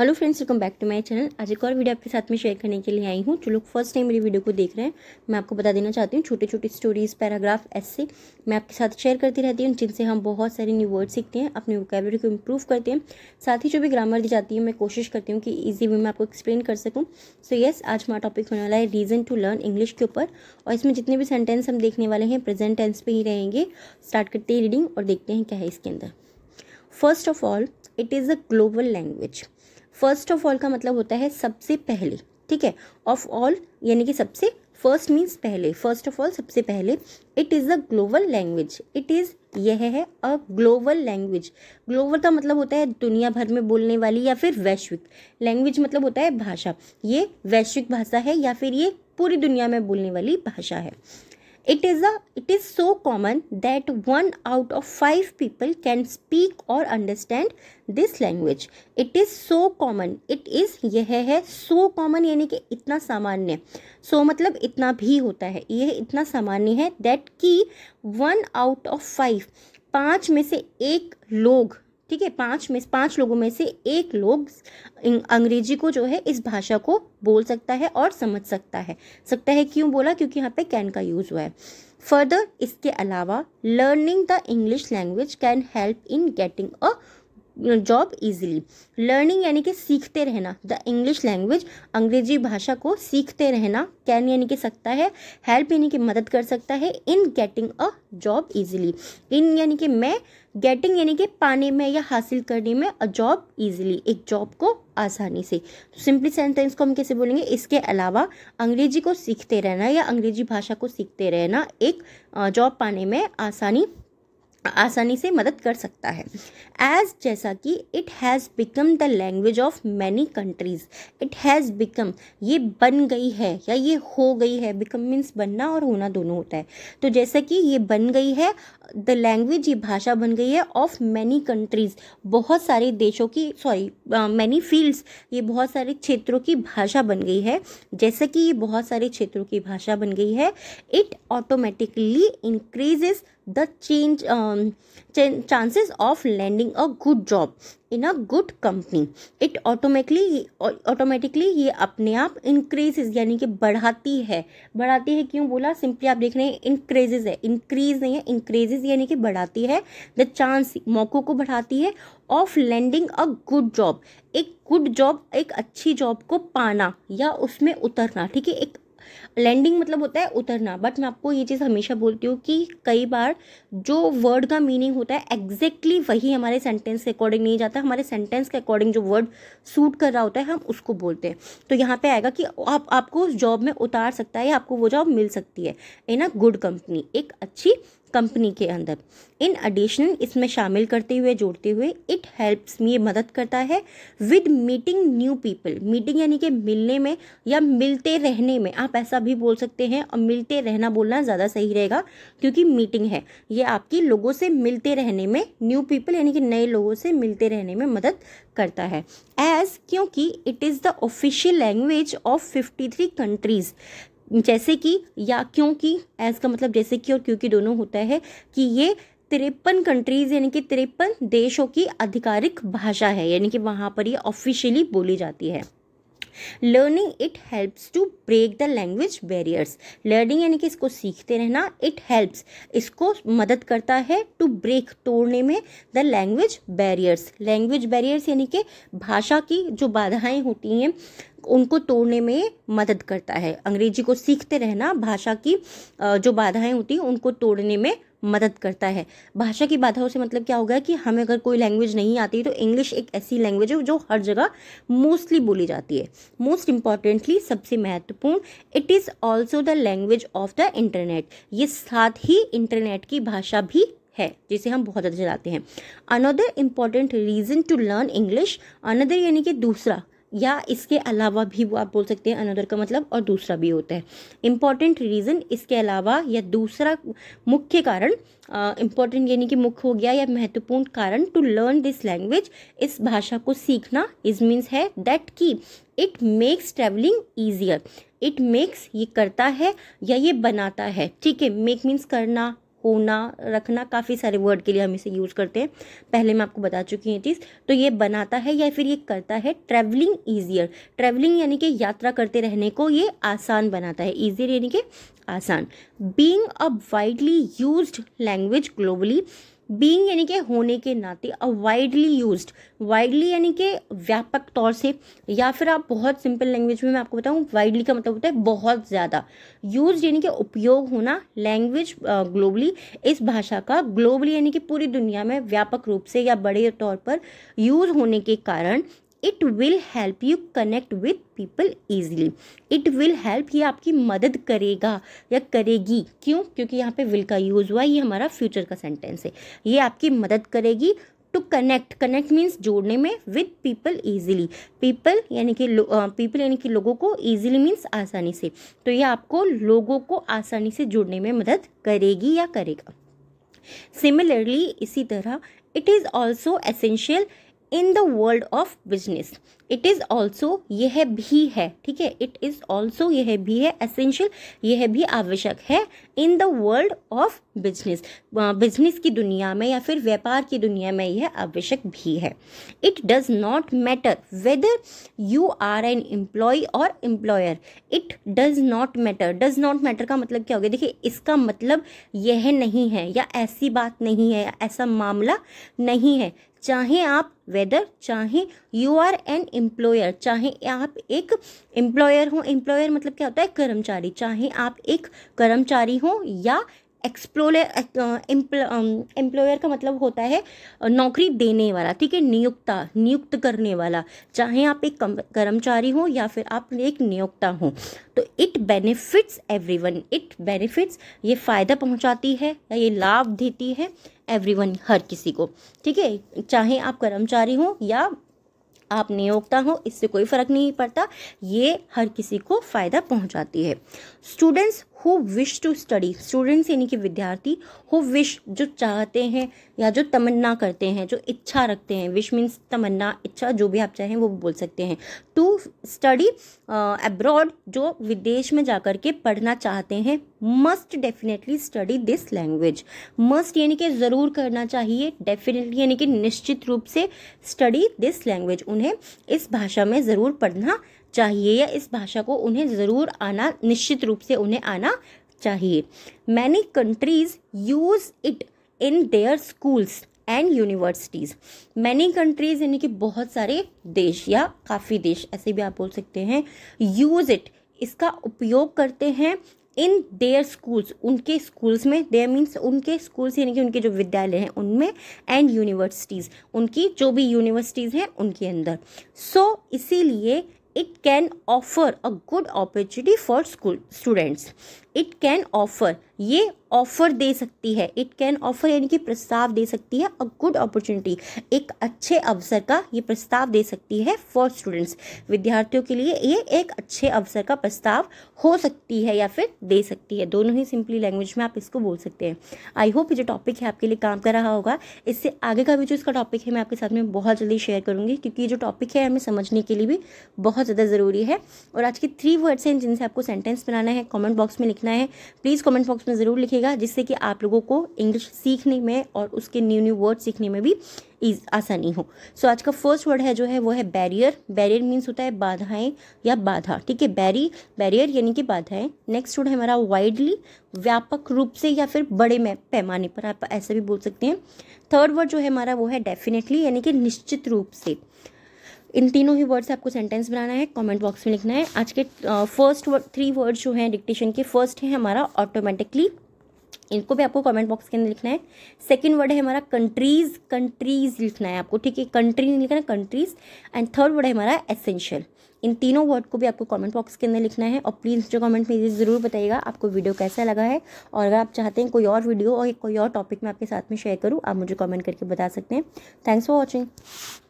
hello friends welcome back to my channel आज एक और वीडियो आपके साथ में शेयर करने के लिए आई हूँ जो लोग फर्स्ट टाइम मेरी वीडियो को देख रहे हैं मैं आपको बता देना चाहती हूँ छोटे छोटे स्टोरीज पैराग्राफ ऐसे मैं आपके साथ शेयर करती रहती हूँ जिनसे हम बहुत सारे न्यू वर्ड सीखते हैं अपने वोकेबलरी को इम्प्रूव करते हैं साथ ही जो भी ग्रामर दी जाती है मैं कोशिश करती हूँ कि ईजी वे में आपको एक्सप्लेन कर सकूँ सो येस आज हमारा टॉपिक होने वाला है रीज़न टू लर्न इंग्लिश के ऊपर और इसमें जितने भी सेंटेंस हम देखने वाले हैं प्रेजेंट टेंस पर ही रहेंगे स्टार्ट करते हैं रीडिंग और देखते हैं क्या है इसके अंदर first of all it is a global language first of all का मतलब होता है सबसे पहले ठीक है ऑफ ऑल यानी कि सबसे फर्स्ट मीन्स पहले फर्स्ट ऑफ ऑल सबसे पहले it is a global language it is यह है अ ग्लोबल लैंग्वेज ग्लोबल का मतलब होता है दुनिया भर में बोलने वाली या फिर वैश्विक लैंग्वेज मतलब होता है भाषा ये वैश्विक भाषा है या फिर ये पूरी दुनिया में बोलने वाली भाषा है it is a it is so common that one out of five people can speak और understand this language it is so common it is यह है सो कॉमन यानी कि इतना सामान्य सो so, मतलब इतना भी होता है यह इतना सामान्य है दैट की वन आउट ऑफ फाइव पांच में से एक लोग ठीक है पाँच में पाँच लोगों में से एक लोग अंग्रेजी को जो है इस भाषा को बोल सकता है और समझ सकता है सकता है क्यों बोला क्योंकि यहाँ पे कैन का यूज़ हुआ है फर्दर इसके अलावा learning the English language can help in getting a job easily learning यानी कि सीखते रहना द इंग्लिश लैंग्वेज अंग्रेजी भाषा को सीखते रहना कैन यानी कि सकता है हेल्प यानी कि मदद कर सकता है in getting a job easily in यानी कि मैं गेटिंग यानी कि पाने में या हासिल करने में अ जॉब ईजिली एक जॉब को आसानी से सिंपली सेंटेंस को हम कैसे बोलेंगे इसके अलावा अंग्रेजी को सीखते रहना या अंग्रेजी भाषा को सीखते रहना एक जॉब पाने में आसानी आसानी से मदद कर सकता है एज जैसा कि it has become the language of many countries it has become ये बन गई है या ये हो गई है बिकम मीन्स बनना और होना दोनों होता है तो जैसा कि ये बन गई है द लैंग्वेज ये भाषा बन गई है ऑफ मैनी कंट्रीज़ बहुत सारे देशों की सॉरी मैनी फील्ड्स ये बहुत सारे क्षेत्रों की भाषा बन गई है जैसा कि ये बहुत सारे क्षेत्रों की भाषा बन गई है it automatically increases the change chances of landing a good job in a good company it automatically automatically ये अपने आप इंक्रीजेज यानी कि बढ़ाती है बढ़ाती है क्यों बोला सिंपली आप देख रहे हैं इंक्रेजेज है इंक्रीज नहीं है इंक्रेजेज यानी कि बढ़ाती है द चांस मौकों को बढ़ाती है of landing a good job एक गुड जॉब एक अच्छी जॉब को पाना या उसमें उतरना ठीक है एक लैंडिंग मतलब होता है उतरना बट मैं आपको ये चीज़ हमेशा बोलती हूँ कि कई बार जो वर्ड का मीनिंग होता है एग्जैक्टली वही हमारे सेंटेंस के अकॉर्डिंग नहीं जाता हमारे सेंटेंस के अकॉर्डिंग जो वर्ड सूट कर रहा होता है हम उसको बोलते हैं तो यहाँ पे आएगा कि आप आपको उस जॉब में उतार सकता है या आपको वो जॉब मिल सकती है इन अ गुड कंपनी एक अच्छी कंपनी के अंदर इन एडिशनल इसमें शामिल करते हुए जोड़ते हुए इट हेल्प्स ये मदद करता है with meeting new people meeting यानी कि मिलने में या मिलते रहने में आप ऐसा भी बोल सकते हैं और मिलते रहना बोलना ज़्यादा सही रहेगा क्योंकि मीटिंग है ये आपकी लोगों से मिलते रहने में न्यू पीपल यानी कि नए लोगों से मिलते रहने में मदद करता है एज क्योंकि it is the official language of fifty three countries जैसे कि या क्योंकि एज का मतलब जैसे कि और क्योंकि दोनों होता है कि ये तिरपन कंट्रीज यानी कि तिरपन देशों की आधिकारिक भाषा है यानी कि वहाँ पर ये ऑफिशियली बोली जाती है learning it helps to break the language barriers learning यानी कि इसको सीखते रहना इट हेल्प्स इसको मदद करता है टू ब्रेक तोड़ने में the language barriers language barriers यानी कि भाषा की जो बाधाएं होती हैं उनको तोड़ने में मदद करता है अंग्रेजी को सीखते रहना भाषा की जो बाधाएं होती हैं उनको तोड़ने में मदद करता है भाषा की बाधाओं से मतलब क्या होगा कि हमें अगर कोई लैंग्वेज नहीं आती तो इंग्लिश एक ऐसी लैंग्वेज है जो हर जगह मोस्टली बोली जाती है मोस्ट इम्पॉर्टेंटली सबसे महत्वपूर्ण it is also the language of the internet ये साथ ही इंटरनेट की भाषा भी है जिसे हम बहुत ज़्यादा चलाते हैं another important reason to learn English another यानी कि दूसरा या इसके अलावा भी वो आप बोल सकते हैं अनदर का मतलब और दूसरा भी होता है इम्पॉर्टेंट रीज़न इसके अलावा या दूसरा मुख्य कारण इम्पॉर्टेंट यानी कि मुख्य हो गया या महत्वपूर्ण कारण टू लर्न दिस लैंग्वेज इस भाषा को सीखना इज मीन्स है दैट की it makes travelling easier it makes ये करता है या ये बनाता है ठीक है मेक मीन्स करना होना रखना काफ़ी सारे वर्ड के लिए हम इसे यूज़ करते हैं पहले मैं आपको बता चुकी हूँ ये चीज़ तो ये बनाता है या फिर ये करता है ट्रैवलिंग ईजियर ट्रैवलिंग यानी कि यात्रा करते रहने को ये आसान बनाता है ईजियर यानी कि आसान being a widely use language globally being यानी कि होने के नाते अ वाइडली यूज वाइडली यानी कि व्यापक तौर से या फिर आप बहुत सिंपल लैंग्वेज में मैं आपको बताऊँ वाइडली का मतलब होता है बहुत ज़्यादा यूज यानी कि उपयोग होना लैंग्वेज ग्लोबली इस भाषा का ग्लोबली यानी कि पूरी दुनिया में व्यापक रूप से या बड़े तौर पर यूज होने के कारण it will help you connect with people easily it will help ये आपकी मदद करेगा या करेगी क्यों क्योंकि यहाँ पे विल का यूज़ हुआ ये हमारा फ्यूचर का सेंटेंस है ये आपकी मदद करेगी टू कनेक्ट कनेक्ट मीन्स जोड़ने में विथ पीपल ईजिली पीपल यानी कि पीपल यानी कि लोगों को ईजिली मीन्स आसानी से तो ये आपको लोगों को आसानी से जोड़ने में मदद करेगी या करेगा सिमिलरली इसी तरह it is also essential in the world of business it is also यह भी है ठीक है इट इज़ ऑल्सो यह भी है एसेंशियल यह भी आवश्यक है in the world of business business की दुनिया में या फिर व्यापार की दुनिया में यह आवश्यक भी है it does not matter whether you are an employ और employer it does not matter does not matter का मतलब क्या हो गया देखिए इसका मतलब यह नहीं है या ऐसी बात नहीं है या ऐसा मामला नहीं है चाहे आप वेदर चाहे यू आर एन एम्प्लॉयर चाहे आप एक एम्प्लॉयर हो एम्प्लॉयर मतलब क्या होता है कर्मचारी चाहे आप एक कर्मचारी हो या एम्प्लॉ एम्प्लॉयर um, का मतलब होता है uh, नौकरी देने वाला ठीक है नियुक्ता नियुक्त करने वाला चाहे आप एक कर्मचारी हो या फिर आप एक नियोक्ता हो तो it benefits everyone it benefits ये फ़ायदा पहुंचाती है या ये लाभ देती है एवरीवन हर किसी को ठीक है चाहे आप कर्मचारी हो या आप नियोक्ता हो इससे कोई फ़र्क नहीं पड़ता ये हर किसी को फ़ायदा पहुंचाती है students who wish to study students यानी कि विद्यार्थी हु विश जो चाहते हैं या जो तमन्ना करते हैं जो इच्छा रखते हैं विश मीन्स तमन्ना इच्छा जो भी आप चाहें वो बोल सकते हैं टू स्टडी एब्रॉड जो विदेश में जाकर के पढ़ना चाहते हैं must definitely study this language must यानी कि ज़रूर करना चाहिए डेफिनेटली यानी कि निश्चित रूप से स्टडी दिस लैंग्वेज उन्हें इस भाषा में ज़रूर पढ़ना चाहिए या इस भाषा को उन्हें ज़रूर आना निश्चित रूप से उन्हें आना चाहिए many countries use it in their schools and universities many countries यानी कि बहुत सारे देश या काफ़ी देश ऐसे भी आप बोल सकते हैं यूज़ इट इसका उपयोग करते हैं इन देयर स्कूल्स उनके स्कूल्स में देयर मीन्स उनके स्कूल्स यानी कि उनके जो विद्यालय हैं उनमें एंड यूनिवर्सिटीज़ उनकी जो भी यूनिवर्सिटीज़ हैं उनके अंदर सो so, इसीलिए it can offer a good opportunity for school students it can offer ये ऑफर दे सकती है इट कैन ऑफर यानी कि प्रस्ताव दे सकती है अ गुड अपॉर्चुनिटी एक अच्छे अवसर का ये प्रस्ताव दे सकती है फॉर स्टूडेंट्स विद्यार्थियों के लिए ये एक अच्छे अवसर का प्रस्ताव हो सकती है या फिर दे सकती है दोनों ही सिंपली लैंग्वेज में आप इसको बोल सकते हैं आई होप ये जो टॉपिक है आपके लिए काम कर रहा होगा इससे आगे का भी जो इसका टॉपिक है मैं आपके साथ में बहुत जल्दी शेयर करूँगी क्योंकि ये जो टॉपिक है हमें समझने के लिए भी बहुत ज़्यादा ज़रूरी है और आज के थ्री वर्ड्स हैं जिनसे आपको सेंटेंस बनाना है कॉमेंट बॉक्स में लिखना सीखना है प्लीज़ कमेंट बॉक्स में ज़रूर लिखेगा जिससे कि आप लोगों को इंग्लिश सीखने में और उसके न्यू न्यू वर्ड सीखने में भी ईज आसानी हो सो so, आज का फर्स्ट वर्ड है जो है वो है बैरियर बैरियर मीन्स होता है बाधाएं या बाधा ठीक है बैरी बैरियर यानी कि बाधाएं नेक्स्ट वर्ड है हमारा वाइडली व्यापक रूप से या फिर बड़े पैमाने पर आप ऐसे भी बोल सकते हैं थर्ड वर्ड जो है हमारा वो है डेफिनेटली यानी कि निश्चित रूप से इन तीनों ही वर्ड से आपको सेंटेंस बनाना है कमेंट बॉक्स में लिखना है आज के फर्स्ट थ्री वर्ड जो हैं डिक्टेशन के फर्स्ट है हमारा ऑटोमेटिकली इनको भी आपको कमेंट बॉक्स के अंदर लिखना है सेकंड वर्ड है हमारा कंट्रीज कंट्रीज लिखना है आपको ठीक है कंट्री नहीं लिखना है कंट्रीज एंड थर्ड वर्ड है हमारा एसेंशियल इन तीनों वर्ड को भी आपको कमेंट बॉक्स के अंदर लिखना है और प्लीज़ जो कमेंट में ज़रूर बताइएगा आपको वीडियो कैसा लगा है और अगर आप चाहते हैं कोई और वीडियो और कोई और टॉपिक मैं आपके साथ में शेयर करूँ आप मुझे कॉमेंट करके बता सकते हैं थैंक्स फॉर वॉचिंग